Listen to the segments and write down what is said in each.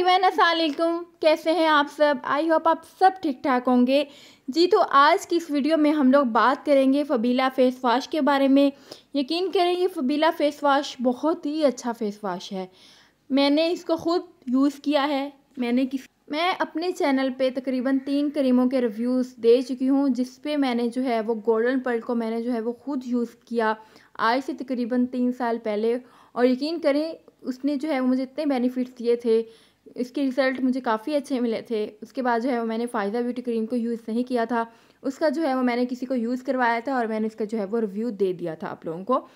everyone अस्सलाम कैसे हैं आप सब आई होप आप सब ठीक ठाक होंगे जी तो आज की इस वीडियो में हम लोग बात करेंगे फ़बीला फ़ेस वाश के बारे में यकीन करें ये फ़बीला फ़ेस वाश बहुत ही अच्छा फ़ेस वाश है मैंने इसको ख़ुद यूज़ किया है मैंने किस मैं अपने चैनल पे तकरीबन तीन करीमों के रिव्यूज़ दे चुकी हूँ जिस मैंने जो है वो गोल्डन पर्ल को मैंने जो है वो ख़ुद यूज़ किया आज से तकरीबन तीन साल पहले और यकीन करें उसने जो है वो मुझे इतने बेनिफिट्स दिए थे इसके रिज़ल्ट मुझे काफ़ी अच्छे मिले थे उसके बाद जो है वो मैंने फ़ायदा ब्यूटी क्रीम को यूज़ नहीं किया था उसका जो है वो मैंने किसी को यूज़ करवाया था और मैंने इसका जो है वो रिव्यू दे दिया था आप लोगों को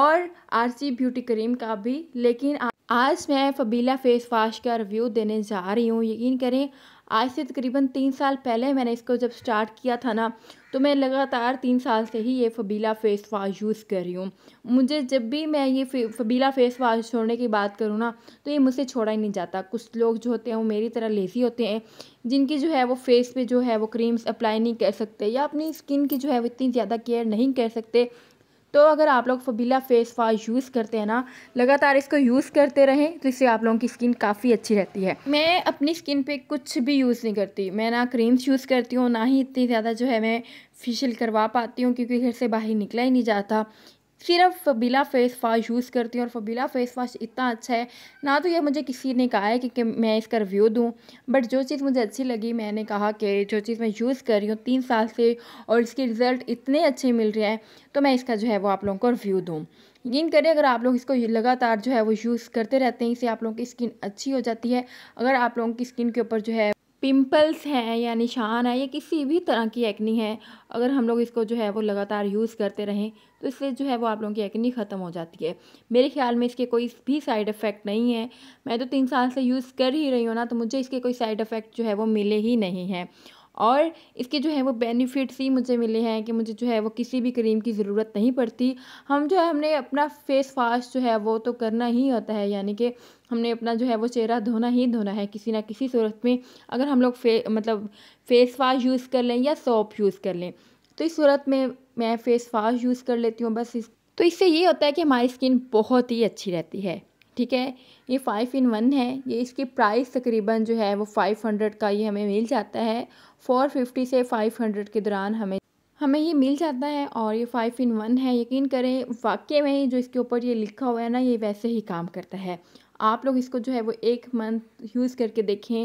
और आर ब्यूटी क्रीम का भी लेकिन आज मैं फबीला फेस वाश का रिव्यू देने जा रही हूँ यकीन करें आज से तकरीबन तीन साल पहले मैंने इसको जब स्टार्ट किया था ना तो मैं लगातार तीन साल से ही ये फबीला फ़ेस वाश यूज़ कर रही हूँ मुझे जब भी मैं ये फबीला फ़ेस वाश छोड़ने की बात करूँ ना तो ये मुझसे छोड़ा ही नहीं जाता कुछ लोग जो होते हैं वो मेरी तरह लेज़ी होते हैं जिनकी जो है वो फेस पे जो है वो क्रीम्स अप्लाई नहीं कर सकते या अपनी स्किन की जो है वो इतनी ज़्यादा केयर नहीं कर सकते तो अगर आप लोग फबीला फेस वाश यूज़ करते हैं ना लगातार इसको यूज़ करते रहें तो इससे आप लोगों की स्किन काफ़ी अच्छी रहती है मैं अपनी स्किन पे कुछ भी यूज़ नहीं करती मैं ना क्रीम्स यूज़ करती हूँ ना ही इतनी ज़्यादा जो है मैं फेशियल करवा पाती हूँ क्योंकि घर से बाहर निकला ही नहीं जाता सिर्फ फबीला फेस वाश यूज़ करती हूँ और फबीला फेस वाश इतना अच्छा है ना तो यह मुझे किसी ने कहा है कि, कि मैं इसका रिव्यू दूँ बट जो चीज़ मुझे अच्छी लगी मैंने कहा कि जो चीज़ मैं यूज़ कर रही हूँ तीन साल से और इसके रिज़ल्ट इतने अच्छे मिल रहे हैं तो मैं इसका जो है वो आप लोगों को रिव्यू दूँ यकीन करें अगर आप लोग इसको लगातार जो है वो यूज़ करते रहते हैं इससे आप लोगों की स्किन अच्छी हो जाती है अगर आप लोगों की स्किन के ऊपर जो है पिंपल्स हैं या निशान है या किसी भी तरह की एक्नी है अगर हम लोग इसको जो है वो लगातार यूज़ करते रहें तो इससे जो है वो आप लोगों की एक्नी ख़त्म हो जाती है मेरे ख्याल में इसके कोई भी साइड इफ़ेक्ट नहीं है मैं तो तीन साल से यूज़ कर ही रही हूँ ना तो मुझे इसके कोई साइड इफ़ेक्ट जो है वो मिले ही नहीं हैं और इसके जो है वो बेनिफिट्स ही मुझे मिले हैं कि मुझे जो है वो किसी भी क्रीम की ज़रूरत नहीं पड़ती हम जो है हमने अपना फेस वाश जो है वो तो करना ही होता है यानी कि हमने अपना जो है वो चेहरा धोना ही धोना है किसी ना किसी सूरत में अगर हम लोग फे मतलब फेस वाश यूज़ कर लें या सोप यूज़ कर लें तो इस सूरत में मैं फ़ेस वाश यूज़ कर लेती हूँ बस इस तो इससे ये होता है कि हमारी स्किन बहुत ही अच्छी रहती है ठीक है ये फ़ाइव इन वन है ये इसकी प्राइस तकरीबन जो है वो फ़ाइव हंड्रेड का ये हमें मिल जाता है फ़ोर फिफ्टी से फ़ाइव हंड्रेड के दौरान हमें हमें ये मिल जाता है और ये फ़ाइव इन वन है यकीन करें वाक्य में ही जो इसके ऊपर ये लिखा हुआ है ना ये वैसे ही काम करता है आप लोग इसको जो है वो एक मंथ यूज़ करके देखें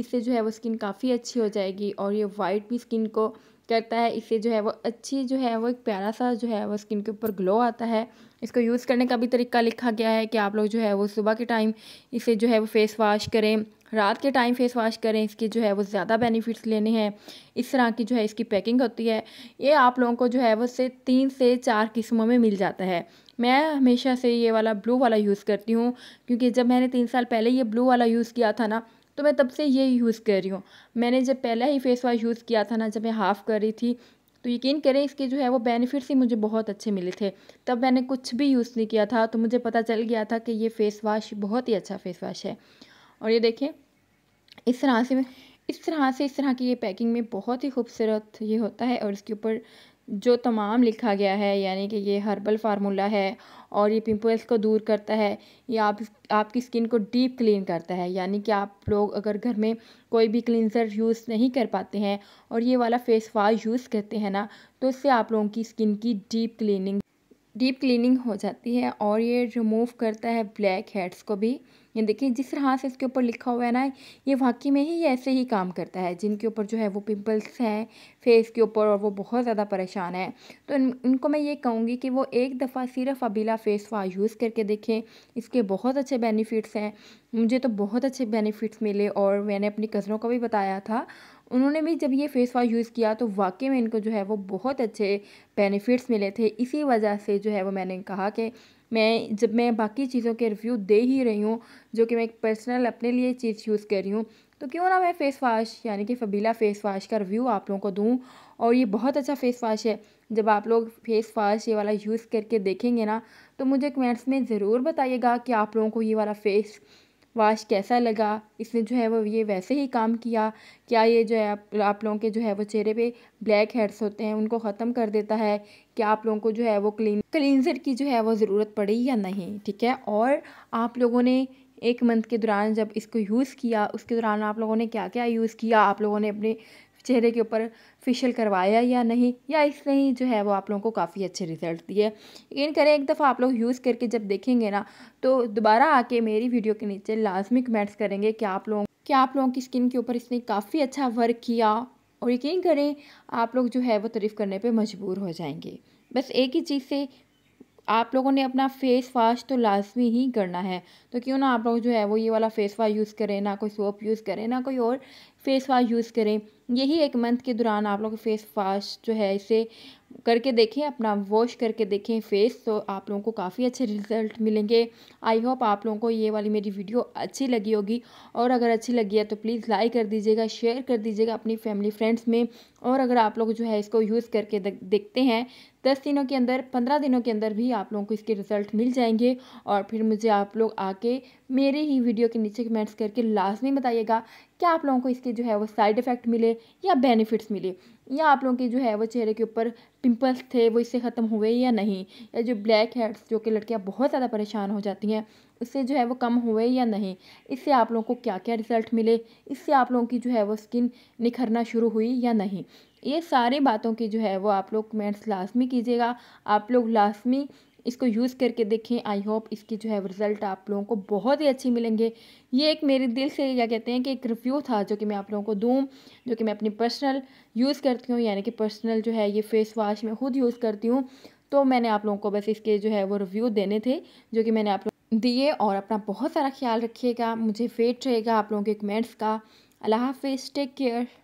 इससे जो है वो स्किन काफ़ी अच्छी हो जाएगी और ये वाइट भी स्किन को करता है इससे जो है वो अच्छी जो है वो एक प्यारा सा जो है वो स्किन के ऊपर ग्लो आता है इसको यूज़ करने का भी तरीका लिखा गया है कि आप लोग जो है वो सुबह के टाइम इसे जो है वो फेस वाश करें रात के टाइम फेस वाश करें इसके जो है वो ज़्यादा बेनिफिट्स लेने हैं इस तरह की जो है इसकी पैकिंग होती है ये आप लोगों को जो है वो से तीन से चार किस्मों में मिल जाता है मैं हमेशा से ये वाला ब्लू वाला यूज़ करती हूँ क्योंकि जब मैंने तीन साल पहले ये ब्लू वाला यूज़ किया था ना तो मैं तब से ये यूज़ कर रही हूँ मैंने जब पहला ही फेस वॉश यूज़ किया था ना जब मैं हाफ़ कर रही थी तो यकीन करें इसके जो है वो बेनिफिट्स ही मुझे बहुत अच्छे मिले थे तब मैंने कुछ भी यूज़ नहीं किया था तो मुझे पता चल गया था कि ये फ़ेस वाश बहुत ही अच्छा फ़ेस वाश है और ये देखें इस तरह से इस तरह से इस तरह की ये पैकिंग में बहुत ही खूबसूरत ये होता है और इसके ऊपर जो तमाम लिखा गया है यानी कि ये हर्बल फार्मूला है और ये पिंपल्स को दूर करता है ये आप आपकी स्किन को डीप क्लीन करता है यानी कि आप लोग अगर घर में कोई भी क्लिनजर यूज़ नहीं कर पाते हैं और ये वाला फेस वाश यूज़ करते हैं ना तो इससे आप लोगों की स्किन की डीप क्लीनिंग डीप क्लीनिंग हो जाती है और ये रिमूव करता है ब्लैक हेड्स को भी ये देखिए जिस तरह से इसके ऊपर लिखा हुआ है ना ये वाकई में ही ऐसे ही काम करता है जिनके ऊपर जो है वो पिंपल्स हैं फेस के ऊपर और वो बहुत ज़्यादा परेशान है तो इन, इनको मैं ये कहूँगी कि वो एक दफ़ा सिर्फ अबीला फेस वाश यूज़ करके देखें इसके बहुत अच्छे बेनिफिट्स हैं मुझे तो बहुत अच्छे बेनिफिट्स मिले और मैंने अपनी कज़नों को भी बताया था उन्होंने भी जब ये फेस वॉश यूज़ किया तो वाकई में इनको जो है वो बहुत अच्छे बेनिफिट्स मिले थे इसी वजह से जो है वो मैंने कहा कि मैं जब मैं बाकी चीज़ों के रिव्यू दे ही रही हूँ जो कि मैं एक पर्सनल अपने लिए चीज़ यूज़ कर रही हूँ तो क्यों ना मैं फ़ेस वाश यानी कि फबीला फ़ेस वाश का रिव्यू आप लोगों को दूँ और ये बहुत अच्छा फ़ेस वाश है जब आप लोग फ़ेस वाश ये वाला यूज़ करके देखेंगे ना तो मुझे कमेंट्स में ज़रूर बताइएगा कि आप लोगों को ये वाला फ़ेस वाश कैसा लगा इसने जो है वो ये वैसे ही काम किया क्या ये जो है आप, आप लोगों के जो है वो चेहरे पे ब्लैक हेड्स होते हैं उनको ख़त्म कर देता है क्या आप लोगों को जो है वो क्लीन क्लिनजर की जो है वो ज़रूरत पड़ी या नहीं ठीक है और आप लोगों ने एक मंथ के दौरान जब इसको यूज़ किया उसके दौरान आप लोगों ने क्या क्या यूज़ किया आप लोगों ने अपने चेहरे के ऊपर फेशियल करवाया या नहीं या इसने ही जो है वो आप लोगों को काफ़ी अच्छे रिजल्ट दिए यकीन करें एक दफ़ा आप लोग यूज़ करके जब देखेंगे ना तो दोबारा आके मेरी वीडियो के नीचे लाजमी कमेंट्स करेंगे कि आप लोगों क्या आप लोगों की स्किन के ऊपर इसने काफ़ी अच्छा वर्क किया और यकीन करें आप लोग जो है वो तारीफ़ करने पे मजबूर हो जाएंगे बस एक ही चीज़ से आप लोगों ने अपना फेस वाश तो लाजमी ही करना है तो क्यों ना आप लोग जो है वो ये वाला फेस वाश यूज़ करें ना कोई सोप यूज़ करें ना कोई और फेस वाश यूज़ करें यही एक मंथ के दौरान आप लोग फेस वाश जो है इसे करके देखें अपना वॉश करके देखें फेस तो आप लोगों को काफ़ी अच्छे रिजल्ट मिलेंगे आई होप आप लोगों को ये वाली मेरी वीडियो अच्छी लगी होगी और अगर अच्छी लगी है तो प्लीज़ लाइक कर दीजिएगा शेयर कर दीजिएगा अपनी फैमिली फ्रेंड्स में और अगर आप लोग जो है इसको यूज़ करके देखते हैं दस दिनों के अंदर पंद्रह दिनों के अंदर भी आप लोगों को इसके रिज़ल्ट मिल जाएंगे और फिर मुझे आप लोग आके मेरे ही वीडियो के नीचे कमेंट्स करके लाजमी बताइएगा क्या आप लोगों को इसके जो है वो साइड इफ़ेक्ट मिले या बेनिफिट्स मिले या आप लोगों के जो है वो चेहरे के ऊपर पिंपल्स थे वो इससे ख़त्म हुए या नहीं या जो ब्लैक हेड्स जो कि लड़कियाँ बहुत ज़्यादा परेशान हो जाती हैं उससे जो है वो कम हुए या नहीं इससे आप लोगों को क्या क्या रिज़ल्ट मिले इससे आप लोगों की जो है वो स्किन निखरना शुरू हुई या नहीं ये सारे बातों की जो है वो आप लोग कमेंट्स लाजमी कीजिएगा आप लोग लाजमी इसको यूज़ करके देखें आई होप इसकी जो है रिज़ल्ट आप लोगों को बहुत ही अच्छे मिलेंगे ये एक मेरे दिल से क्या कहते हैं कि एक रिव्यू था जो कि मैं आप लोगों को दूँ जो कि मैं अपनी पर्सनल यूज़ करती हूँ यानी कि पर्सनल जो है ये फ़ेस वाश मैं खुद यूज़ करती हूँ तो मैंने आप लोगों को बस इसके जो है वो रिव्यू देने थे जो कि मैंने आप लोग दिए और अपना बहुत सारा ख्याल रखिएगा मुझे वेट रहेगा आप लोगों के कमेंट्स का अल्लाह हाफिज़ टेक केयर